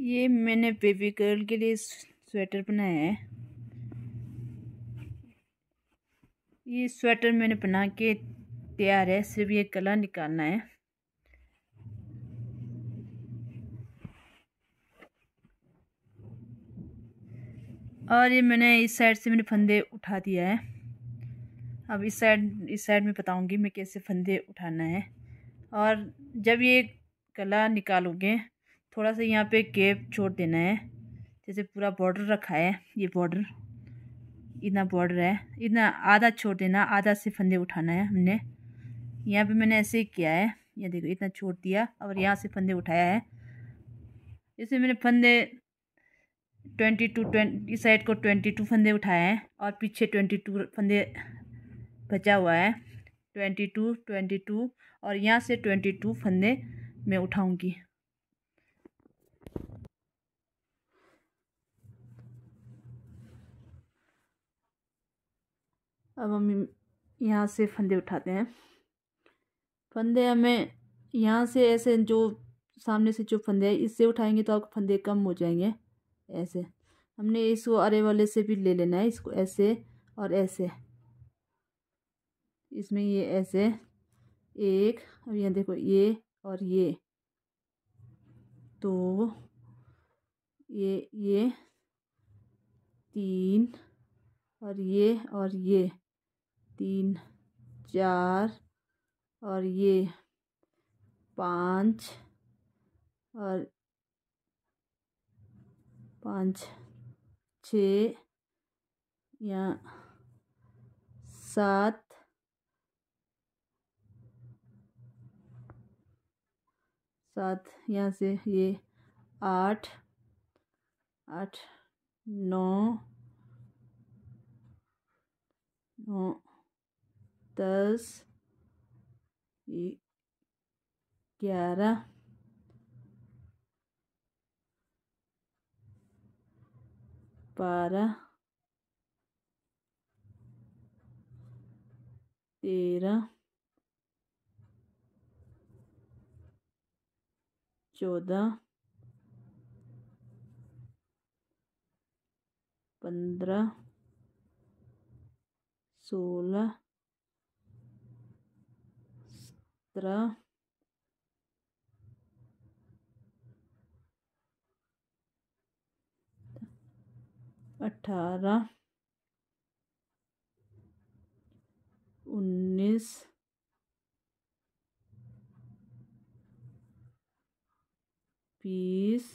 ये मैंने baby girl के लिए स्वेटर बनाया है ये स्वेटर मैंने बना के तैयार है सिर्फ ये गला निकालना है और ये मैंने इस साइड से मैंने फंदे उठा दिया है अब इस साइड इस साइड में बताऊंगी मैं कैसे फंदे उठाना है और जब ये गला निकालोगे थोड़ा सा यहाँ पे गैप छोड़ देना है जैसे पूरा बॉर्डर रखा है ये बॉर्डर इतना बॉर्डर है इतना आधा छोड़ देना आधा से फंदे उठाना है हमने यहाँ पे मैंने ऐसे ही किया है ये देखो इतना छोड़ दिया और यहाँ से फंदे उठाया है जैसे मैंने फंदे ट्वेंटी टू ट्वेंटी इस साइड को ट्वेंटी टू फंदे उठाए हैं और पीछे ट्वेंटी टू फंदे बचा हुआ है ट्वेंटी टू ट्वेंटी टू और यहाँ से ट्वेंटी टू फंदे मैं उठाऊँगी अब हम यहाँ से फंदे उठाते हैं फंदे हमें यहाँ से ऐसे जो सामने से जो फंदे हैं इससे उठाएंगे तो आपके फंदे कम हो जाएंगे ऐसे हमने इसको अरे वाले से भी ले लेना है इसको ऐसे और ऐसे इसमें ये ऐसे एक अब यहाँ देखो ये और ये दो ये ये तीन और ये और ये तीन चार और ये पाँच और पाँच छ सात सात यहाँ से ये आठ आठ नौ नौ दस ग्यारह बारह तेरह चौदह पंद्रह सोलह सत्रह अठारह उन्नीस बीस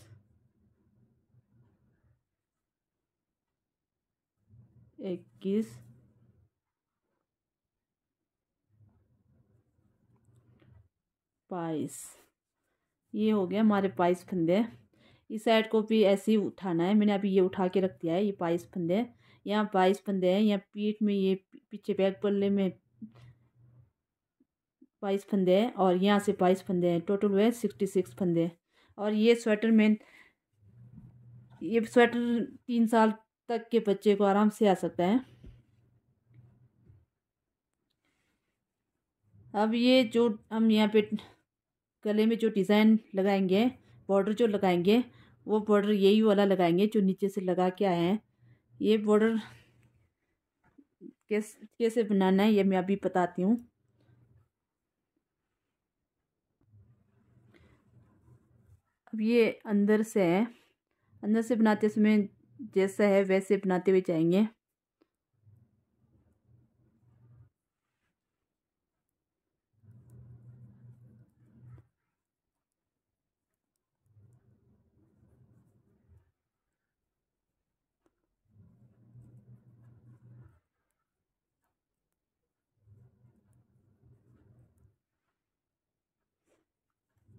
इक्कीस पाइस ये हो गया हमारे पाइस फंदे इस साइड को भी ऐसे ही उठाना है मैंने अभी ये उठा के रख दिया है ये पाइस फंदे यहाँ पाइस फंदे हैं यहाँ पीठ में ये पीछे बैग पल्ले में बाईस फंदे हैं और यहाँ से बाईस फंदे हैं टोटल हुए सिक्सटी सिक्स फंदे और ये स्वेटर में ये स्वेटर तीन साल तक के बच्चे को आराम से आ सकता है अब ये जो हम यहाँ पे गले में जो डिज़ाइन लगाएंगे बॉर्डर जो लगाएंगे वो बॉर्डर यही वाला लगाएंगे जो नीचे से लगा के आए हैं ये बॉर्डर कैस कैसे बनाना है ये मैं अभी बताती हूँ अब ये अंदर से है अंदर से बनाते समय जैसा है वैसे बनाते हुए जाएंगे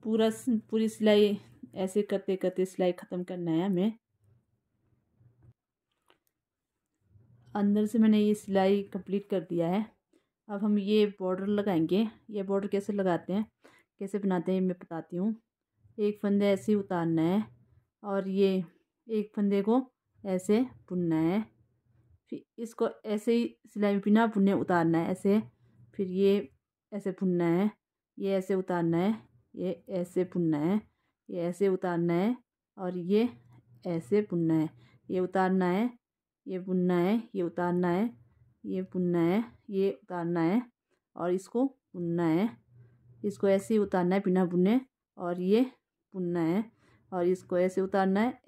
पूरा पूरी सिलाई ऐसे करते करते सिलाई ख़त्म करना है हमें अंदर से मैंने ये सिलाई कंप्लीट कर दिया है अब हम ये बॉर्डर लगाएंगे ये बॉर्डर कैसे लगाते हैं कैसे बनाते हैं मैं बताती हूँ एक फंदे ऐसे उतारना है और ये एक फंदे को ऐसे बुनना है फिर इसको ऐसे ही सिलाई में बिना बुने उतारना है ऐसे फिर ये ऐसे बुनना है ये ऐसे उतारना है ये ऐसे बुनना है ये ऐसे उतारना है और ये ऐसे बुनना है ये उतारना है ये बुनना है ये उतारना है ये बुनना है ये उतारना है और इसको बुनना है इसको ऐसे ही उतारना है बिना बुने और ये बुनना है और इसको ऐसे उतारना है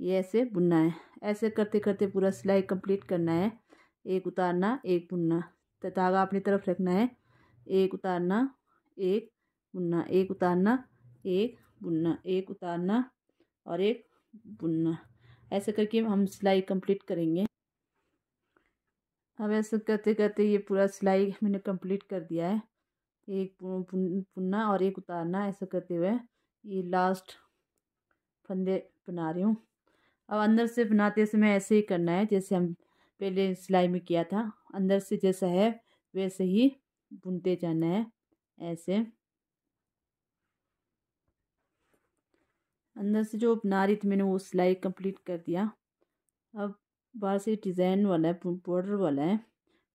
ये ऐसे बुनना है ऐसे करते करते पूरा सिलाई कंप्लीट करना है एक उतारना एक बुनना धागा अपनी तरफ रखना है एक उतारना एक बुनना एक उतारना एक बुनना एक उतारना और एक बुनना ऐसे करके हम सिलाई कंप्लीट करेंगे अब ऐसे करते करते ये पूरा सिलाई मैंने कंप्लीट कर दिया है एक बुनना और एक उतारना ऐसा करते हुए ये लास्ट फंदे बना रही हूँ अब अंदर से बनाते समय ऐसे ही करना है जैसे हम पहले सिलाई में किया था अंदर से जैसा है वैसे ही बुनते जाना है ऐसे अंदर से जो नारी थी मैंने वो सिलाई कंप्लीट कर दिया अब बाहर से डिज़ाइन वाला है बॉर्डर वाला है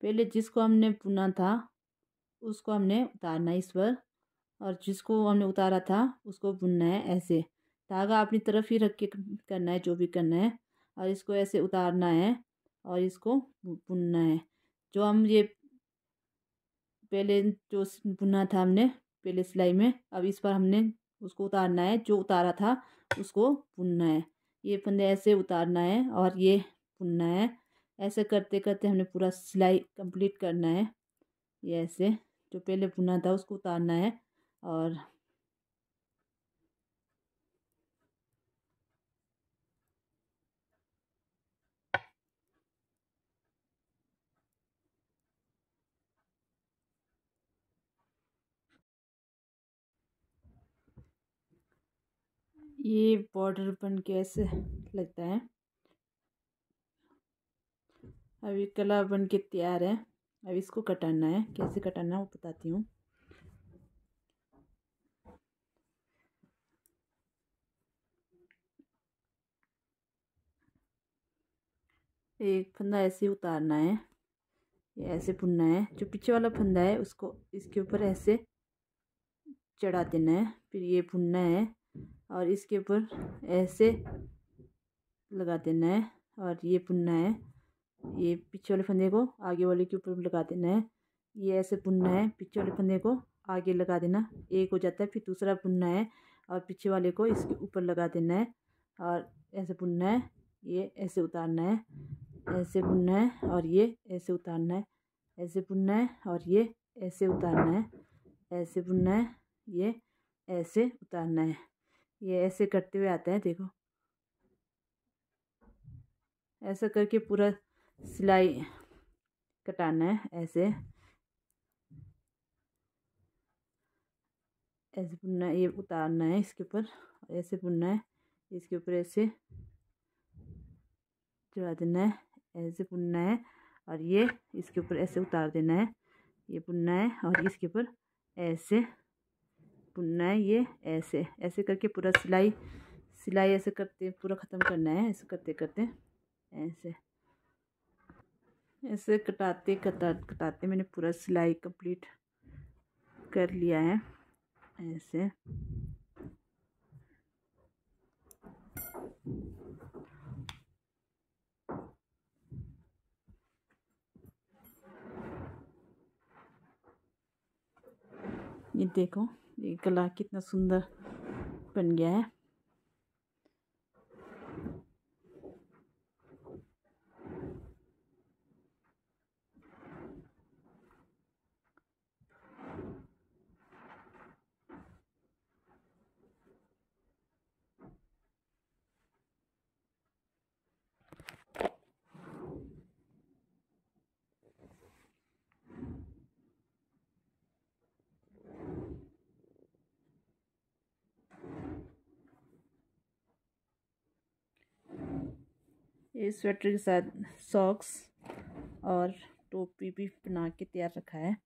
पहले जिसको हमने बुना था उसको हमने उतारना है इस पर और जिसको हमने उतारा था उसको बुनना है ऐसे धागा अपनी तरफ ही रख के करना है जो भी करना है और इसको ऐसे उतारना है और इसको बुनना है जो हम ये पहले जो बुना था हमने पहले सिलाई में अब इस पर हमने उसको उतारना है जो उतारा था उसको बुनना है ये फंदे ऐसे उतारना है और ये बुनना है ऐसे करते करते हमने पूरा सिलाई कंप्लीट करना है ये ऐसे जो पहले बुना था उसको उतारना है और ये बॉर्डर बन के ऐसे लगता है अभी कला बन के तैयार है अब इसको कटाना है कैसे कटाना है वो बताती हूँ एक फंदा ऐसे उतारना है ये ऐसे बुनना है जो पीछे वाला फंदा है उसको इसके ऊपर ऐसे चढ़ा देना है फिर ये बुनना है और इसके ऊपर ऐसे लगा देना है और ये बुनना है ये पीछे वाले फंदे को आगे वाले के ऊपर लगा देना है ये ऐसे बुनना है पीछे वाले फंदे को आगे लगा देना एक हो जाता है फिर दूसरा बुनना है और पीछे वाले को इसके ऊपर लगा देना है और ऐसे बुनना है ये ऐसे उतारना है ऐसे बुनना है और ये ऐसे उतारना है ऐसे बुनना है और ये ऐसे उतारना है ऐसे बुनना है ये ऐसे उतारना है ये ऐसे करते हुए आता है देखो ऐसा करके पूरा सिलाई कटाना है ऐसे ऐसे बुनना ये उतारना है इसके ऊपर ऐसे बुनना है इसके ऊपर ऐसे चढ़ा देना है ऐसे बुनना है और ये इसके ऊपर ऐसे उतार देना है ये बुनना है और इसके ऊपर ऐसे बुनना है ये ऐसे ऐसे करके पूरा सिलाई सिलाई ऐसे करते पूरा ख़त्म करना है ऐसे करते करते ऐसे ऐसे कटाते कटा कटाते मैंने पूरा सिलाई कंप्लीट कर लिया है ऐसे ये देखो ये गला कितना सुंदर बन गया है ये स्वेटर के साथ सॉक्स और टोपी भी बना के तैयार रखा है